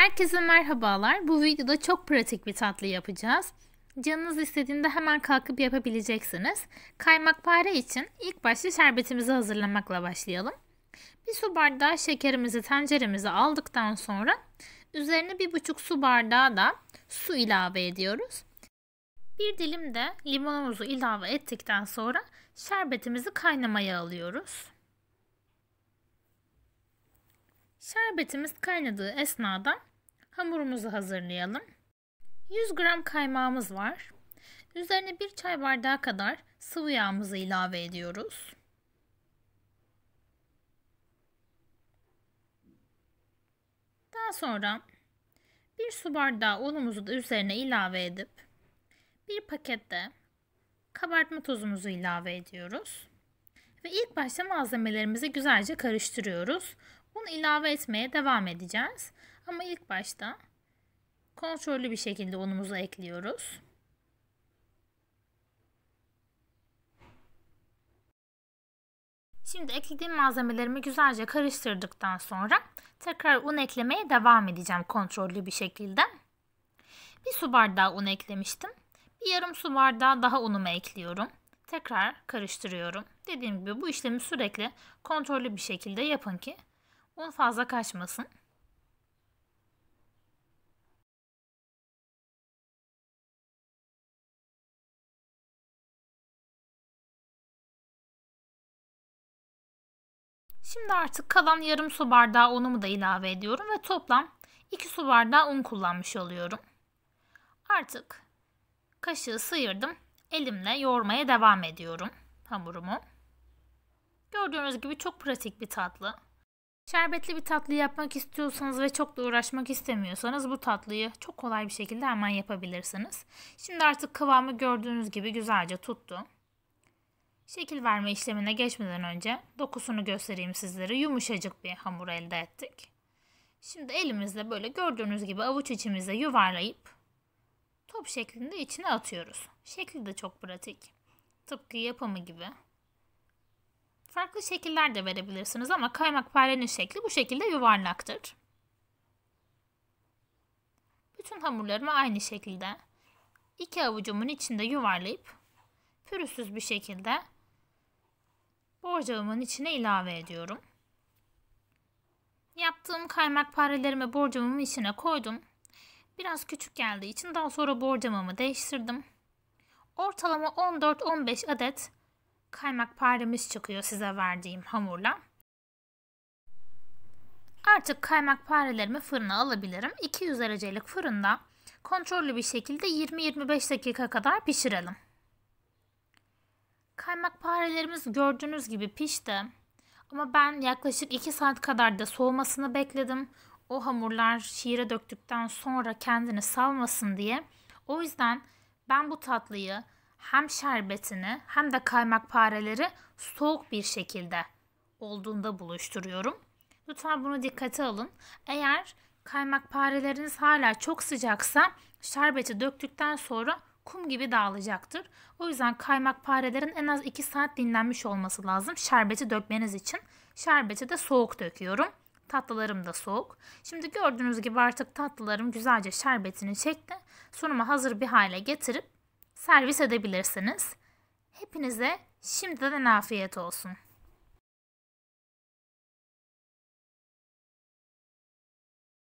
Herkese merhabalar. Bu videoda çok pratik bir tatlı yapacağız. Canınız istediğinde hemen kalkıp yapabileceksiniz. Kaymakpare için ilk başta şerbetimizi hazırlamakla başlayalım. Bir su bardağı şekerimizi tenceremize aldıktan sonra üzerine bir buçuk su bardağı da su ilave ediyoruz. Bir dilim de limonumuzu ilave ettikten sonra şerbetimizi kaynamaya alıyoruz. Şerbetimiz kaynadığı esnada hamurumuzu hazırlayalım. 100 gram kaymağımız var. Üzerine 1 çay bardağı kadar sıvı yağımızı ilave ediyoruz. Daha sonra 1 su bardağı unumuzu da üzerine ilave edip bir pakette kabartma tozumuzu ilave ediyoruz. Ve ilk başta malzemelerimizi güzelce karıştırıyoruz. Un ilave etmeye devam edeceğiz. Ama ilk başta kontrollü bir şekilde unumuzu ekliyoruz. Şimdi eklediğim malzemelerimi güzelce karıştırdıktan sonra tekrar un eklemeye devam edeceğim kontrollü bir şekilde. Bir su bardağı un eklemiştim. Bir yarım su bardağı daha unumu ekliyorum. Tekrar karıştırıyorum. Dediğim gibi bu işlemi sürekli kontrollü bir şekilde yapın ki un fazla kaçmasın. Şimdi artık kalan yarım su bardağı unumu da ilave ediyorum ve toplam 2 su bardağı un kullanmış oluyorum. Artık kaşığı sıyırdım. Elimle yoğurmaya devam ediyorum hamurumu. Gördüğünüz gibi çok pratik bir tatlı. Şerbetli bir tatlı yapmak istiyorsanız ve çok da uğraşmak istemiyorsanız bu tatlıyı çok kolay bir şekilde hemen yapabilirsiniz. Şimdi artık kıvamı gördüğünüz gibi güzelce tuttu. Şekil verme işlemine geçmeden önce dokusunu göstereyim sizlere. Yumuşacık bir hamur elde ettik. Şimdi elimizle böyle gördüğünüz gibi avuç içimizde yuvarlayıp top şeklinde içine atıyoruz. Şekli de çok pratik. Tıpkı yapımı gibi. Farklı şekiller de verebilirsiniz ama kaymak kaymakparenin şekli bu şekilde yuvarlaktır. Bütün hamurlarımı aynı şekilde iki avucumun içinde yuvarlayıp pürüzsüz bir şekilde Borcamın içine ilave ediyorum. Yaptığım kaymak parelerimi borcamın içine koydum. Biraz küçük geldiği için daha sonra borcamımı değiştirdim. Ortalama 14-15 adet kaymak paremiz çıkıyor size verdiğim hamurla. Artık kaymak parelerimi fırına alabilirim. 200 derecelik fırında kontrollü bir şekilde 20-25 dakika kadar pişirelim. Kaymak Kaymakparelerimiz gördüğünüz gibi pişti. Ama ben yaklaşık 2 saat kadar da soğumasını bekledim. O hamurlar şiire döktükten sonra kendini salmasın diye. O yüzden ben bu tatlıyı hem şerbetini hem de kaymak pareleri soğuk bir şekilde olduğunda buluşturuyorum. Lütfen bunu dikkate alın. Eğer kaymak pareleriniz hala çok sıcaksa şerbeti döktükten sonra kum gibi dağılacaktır. O yüzden kaymak parelerin en az 2 saat dinlenmiş olması lazım şerbeti dökmeniz için. Şerbeti de soğuk döküyorum. Tatlılarım da soğuk. Şimdi gördüğünüz gibi artık tatlılarım güzelce şerbetini çekti. Sunuma hazır bir hale getirip servis edebilirsiniz. Hepinize şimdiden afiyet olsun.